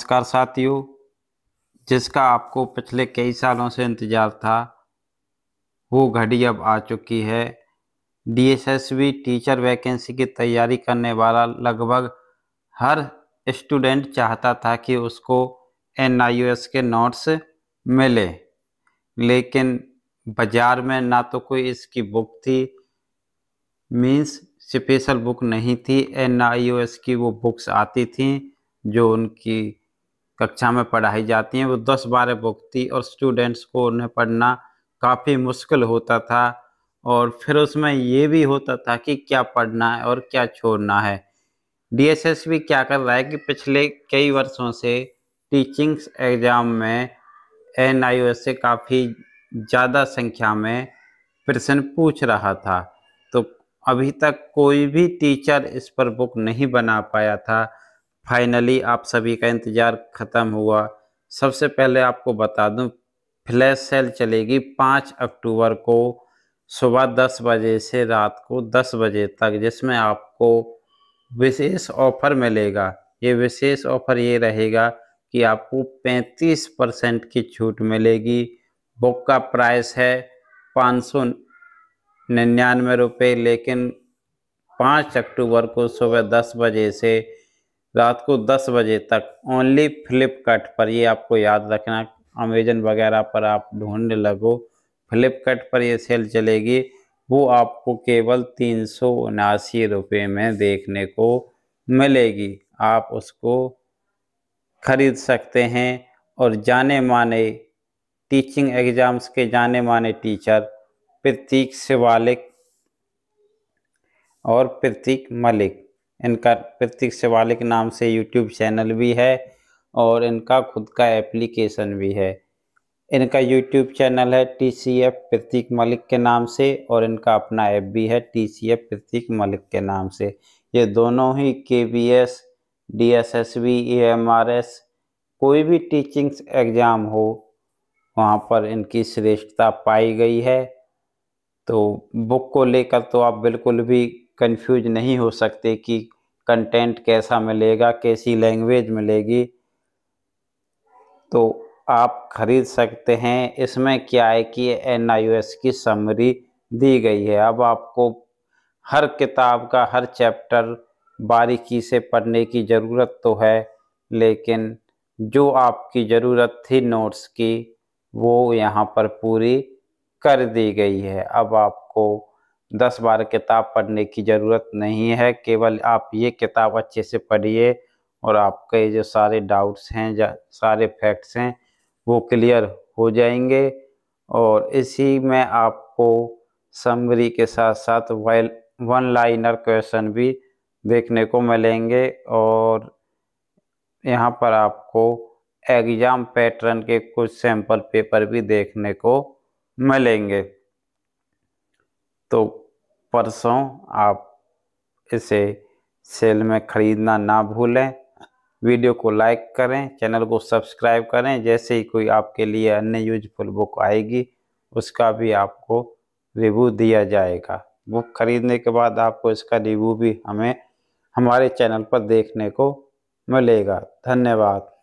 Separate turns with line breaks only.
नमस्कार साथियों जिसका आपको पिछले कई सालों से इंतज़ार था वो घड़ी अब आ चुकी है डीएसएसबी टीचर वैकेंसी की तैयारी करने वाला लगभग हर स्टूडेंट चाहता था कि उसको एन के नोट्स मिले लेकिन बाज़ार में ना तो कोई इसकी बुक थी मीन्स स्पेशल बुक नहीं थी एन की वो बुक्स आती थी जो उनकी कक्षा में पढ़ाई जाती हैं वो दस बारह बुक थी और स्टूडेंट्स को उन्हें पढ़ना काफ़ी मुश्किल होता था और फिर उसमें ये भी होता था कि क्या पढ़ना है और क्या छोड़ना है भी क्या कर रहा है कि पिछले कई वर्षों से टीचिंग्स एग्ज़ाम में एन से काफ़ी ज़्यादा संख्या में प्रश्न पूछ रहा था तो अभी तक कोई भी टीचर इस पर बुक नहीं बना पाया था फाइनली आप सभी का इंतज़ार ख़त्म हुआ सबसे पहले आपको बता दूं फ्लैश सेल चलेगी पाँच अक्टूबर को सुबह दस बजे से रात को दस बजे तक जिसमें आपको विशेष ऑफ़र मिलेगा ये विशेष ऑफ़र ये रहेगा कि आपको 35 परसेंट की छूट मिलेगी बुक का प्राइस है पाँच सौ निन्यानवे रुपये लेकिन पाँच अक्टूबर को सुबह दस बजे से रात को 10 बजे तक ओनली फ्लिपकार्ट पर ये आपको याद रखना अमेजन वगैरह पर आप ढूंढने लगो फ्लिपकार्ट पर ये सेल चलेगी वो आपको केवल तीन सौ उनासी रुपये में देखने को मिलेगी आप उसको खरीद सकते हैं और जाने माने टीचिंग एग्ज़ाम्स के जाने माने टीचर प्रतीक शिवालिक और प्रतीक मलिक इनका प्रतीक शिवालिक नाम से यूट्यूब चैनल भी है और इनका खुद का एप्लीकेशन भी है इनका यूट्यूब चैनल है T C F Prateek Malik के नाम से और इनका अपना ऐप भी है T C F Prateek Malik के नाम से ये दोनों ही K B S D S S B A M R S कोई भी टीचिंग्स एग्ज़ाम हो वहाँ पर इनकी श्रेष्ठता पाई गई है तो बुक को लेकर तो आप बिल्कुल भी कंफ्यूज नहीं हो सकते कि कंटेंट कैसा मिलेगा कैसी लैंग्वेज मिलेगी तो आप खरीद सकते हैं इसमें क्या है कि एन की समरी दी गई है अब आपको हर किताब का हर चैप्टर बारीकी से पढ़ने की ज़रूरत तो है लेकिन जो आपकी ज़रूरत थी नोट्स की वो यहाँ पर पूरी कर दी गई है अब आपको दस बार किताब पढ़ने की ज़रूरत नहीं है केवल आप ये किताब अच्छे से पढ़िए और आपके जो सारे डाउट्स हैं सारे फैक्ट्स हैं वो क्लियर हो जाएंगे और इसी में आपको समरी के साथ साथ वेल वन लाइनर क्वेश्चन भी देखने को मिलेंगे और यहाँ पर आपको एग्ज़ाम पैटर्न के कुछ सैंपल पेपर भी देखने को मिलेंगे तो परसों आप इसे सेल में ख़रीदना ना भूलें वीडियो को लाइक करें चैनल को सब्सक्राइब करें जैसे ही कोई आपके लिए अन्य यूजफुल बुक आएगी उसका भी आपको रिव्यू दिया जाएगा बुक खरीदने के बाद आपको इसका रिव्यू भी हमें हमारे चैनल पर देखने को मिलेगा धन्यवाद